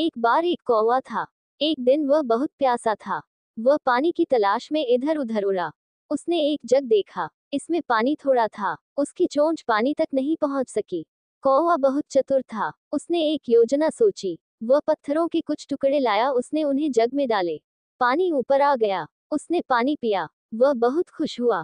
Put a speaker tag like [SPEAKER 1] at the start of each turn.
[SPEAKER 1] एक बार एक कौवा था एक दिन वह बहुत प्यासा था वह पानी की तलाश में इधर उधर उड़ा उसने एक जग देखा इसमें पानी थोड़ा था उसकी चोंच पानी तक नहीं पहुंच सकी कौवा बहुत चतुर था उसने एक योजना सोची वह पत्थरों के कुछ टुकड़े लाया उसने उन्हें जग में डाले पानी ऊपर आ गया उसने पानी पिया वह बहुत खुश हुआ